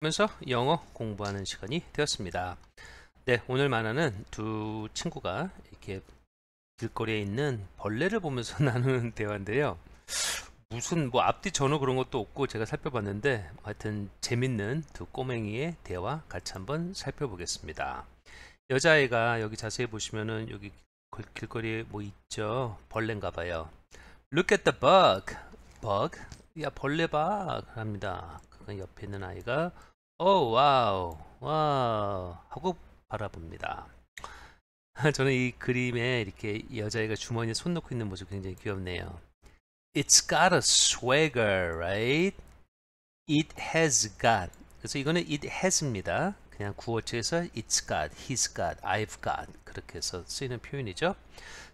면서 영어 공부하는 시간이 되었습니다. 네, 오늘 만화는 두 친구가 이렇게 길거리에 있는 벌레를 보면서 나누는 대화인데요. 무슨 뭐 앞뒤 전후 그런 것도 없고 제가 살펴봤는데 하여튼 재밌는 두 꼬맹이의 대화 같이 한번 살펴보겠습니다. 여자애가 여기 자세히 보시면은 여기 그 길거리에 뭐 있죠? 벌레인가 봐요. Look at the bug. bug. 야 벌레 봐. 합니다. 그 옆에 있는 아이가 오 와우 와우 하고 바라봅니다 저는 이 그림에 이렇게 여자애가 주머니에 손놓고 있는 모습 굉장히 귀엽네요 It's got a swagger right? It has got 그래서 이거는 it has입니다 그냥 구어체에서 it's got, he's got, I've got 그렇게 해서 쓰이는 표현이죠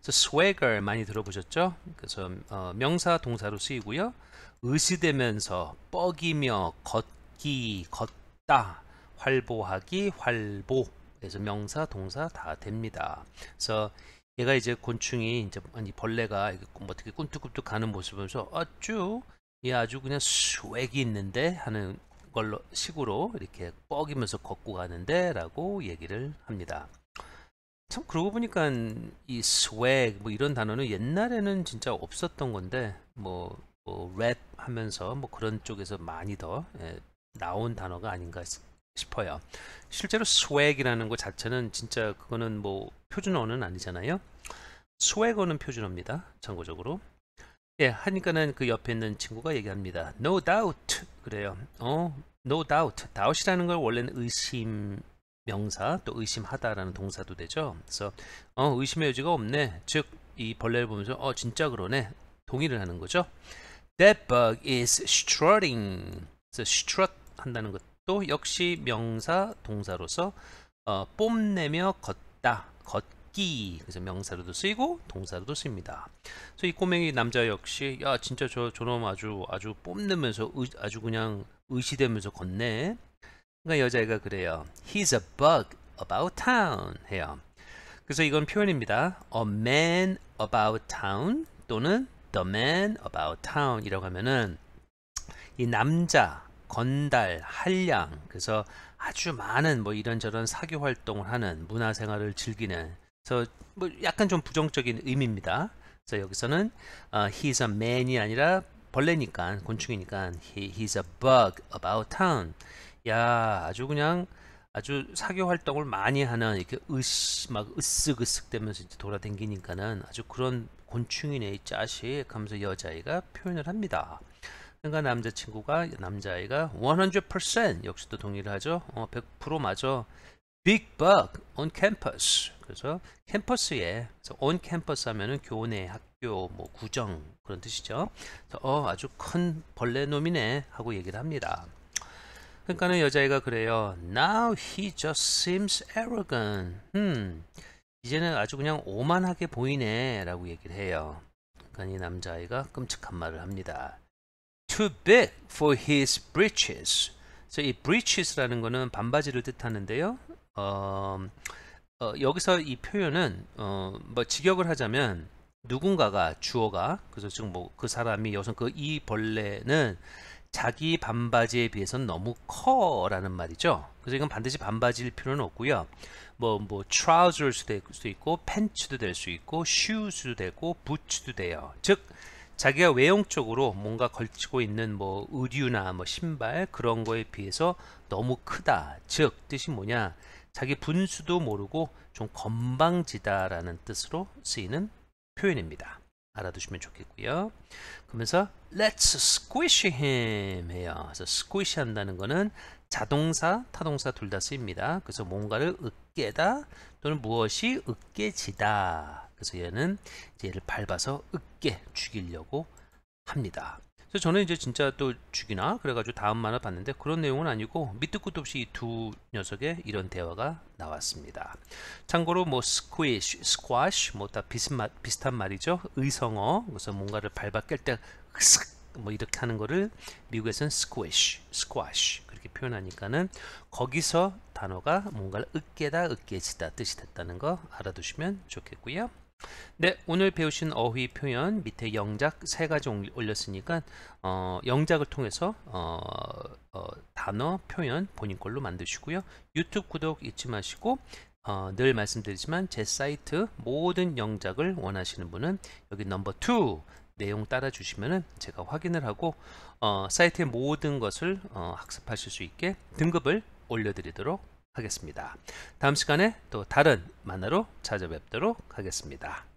그래서 swagger 많이 들어보셨죠? 그래서 어, 명사 동사로 쓰이고요 의시되면서 뻐기며 걷기, 걷기 있다. 활보하기 활보 그래서 명사 동사 다 됩니다 그래서 얘가 이제 곤충이 이제 아니 벌레가 뭐 어떻게 꿈뚝꿈뚝 가는 모습을 보면서 어쭈 이 아주 그냥 스웩이 있는데 하는 걸로 식으로 이렇게 뻐기면서 걷고 가는데 라고 얘기를 합니다 참 그러고 보니까 이 스웩 뭐 이런 단어는 옛날에는 진짜 없었던 건데 뭐, 뭐랩 하면서 뭐 그런 쪽에서 많이 더 예, 나온 단어가 아닌가 싶어요. 실제로 s w 이라는것 자체는 진짜 그거는 뭐 표준어는 아니잖아요. s w 어는 표준어입니다. 참고적으로. 예, 하니까는 그 옆에 있는 친구가 얘기합니다. No doubt 그래요. 어, no doubt. doubt이라는 걸 원래는 의심 명사 또 의심하다라는 동사도 되죠. 그래서 어, 의심의 여지가 없네. 즉 이 벌레를 보면서 어 진짜 그러네 동의를 하는 거죠. That bug is strutting. 그래서 strut 한다는 것도 역시 명사 동사로서 어, 뽐내며 걷다 걷기 그래서 명사로도 쓰이고 동사로도 씁니다. 그래서 이 꼬맹이 남자 역시 야 진짜 저 저놈 아주 아주 뽐내면서 의, 아주 그냥 의시되면서 걷네. 그러니까 여자애가 그래요. He's a bug about town 해요. 그래서 이건 표현입니다. A man about town 또는 the man about town 이라고 하면은 이 남자 건달, 한량 그래서 아주 많은 뭐 이런저런 사교 활동을 하는 문화생활을 즐기는 그래서 뭐 약간 좀 부정적인 의미입니다. 그래서 여기서는 uh, he's a man이 아니라 벌레니까 곤충이니까 he, he's a bug about town. 야 아주 그냥 아주 사교 활동을 많이 하는 이렇게 으씨 막 으쓱으쓱 되면서 이제 돌아댕기니까는 아주 그런 곤충이네 이 자식 하면서 여자아이가 표현을 합니다. 그러니까 남자친구가 남자아이가 100% 역시도 동의를 하죠. 어, 100% 맞아. Big bug on campus. 그래서 캠퍼스에 그래서 on campus 하면은 교내, 학교, 뭐 구정 그런 뜻이죠. 그래서 어 아주 큰 벌레 놈이네 하고 얘기를 합니다. 그러니까는 여자애가 그래요. Now he just seems arrogant. 음, 이제는 아주 그냥 오만하게 보이네라고 얘기를 해요. 그러니까 이 남자아이가 끔찍한 말을 합니다. too big for his breeches. 그래서 이 breeches라는 거는 반바지를 뜻하는데요. 어, 어, 여기서 이 표현은 어, 뭐 직역을 하자면 누군가가 주어가 그래서 지금 뭐 그 사람이 여성 그 이 벌레는 자기 반바지에 비해서는 너무 커라는 말이죠. 그래서 이건 반드시 반바지일 필요는 없고요. 뭐 뭐 t 뭐 트라우저일 뭐 수도 있고 팬츠도 될 수 있고 s h o 슈즈도 되고 b 부츠도 돼요. 즉 자기가 외형 쪽으로 뭔가 걸치고 있는 뭐 의류나 뭐 신발 그런 거에 비해서 너무 크다. 즉 뜻이 뭐냐? 자기 분수도 모르고 좀 건방지다라는 뜻으로 쓰이는 표현입니다. 알아두시면 좋겠고요. 그러면서 let's squish him 해요. 그래서 squish 한다는 거는 자동사, 타동사 둘 다 쓰입니다. 그래서 뭔가를 으깨다 또는 무엇이 으깨지다 그래서 얘는 얘를 밟아서 으깨 죽이려고 합니다. 그래서 저는 이제 진짜 또 죽이나 그래가지고 다음 만화 봤는데 그런 내용은 아니고 밑도 끝도 없이 이 두 녀석의 이런 대화가 나왔습니다. 참고로 뭐 스퀴쉬, 스쿼쉬 뭐다 비슷한 말이죠. 의성어 그래서 뭔가를 밟아 깰때 뭐 이렇게 하는 거를 미국에서는 스쿼쉬, 스쿼쉬 그렇게 표현하니까는 거기서 단어가 뭔가를 으깨다, 으깨지다 뜻이 됐다는 거 알아두시면 좋겠고요. 네, 오늘 배우신 어휘 표현 밑에 영작 세 가지 올렸으니까 어, 영작을 통해서 어, 어, 단어, 표현 본인 걸로 만드시고요. 유튜브 구독 잊지 마시고 어, 늘 말씀드리지만 제 사이트 모든 영작을 원하시는 분은 여기 넘버 2 내용 따라주시면 제가 확인을 하고 어, 사이트의 모든 것을 어, 학습하실 수 있게 등급을 올려드리도록 하겠습니다. 다음 시간에 또 다른 만화로 찾아뵙도록 하겠습니다.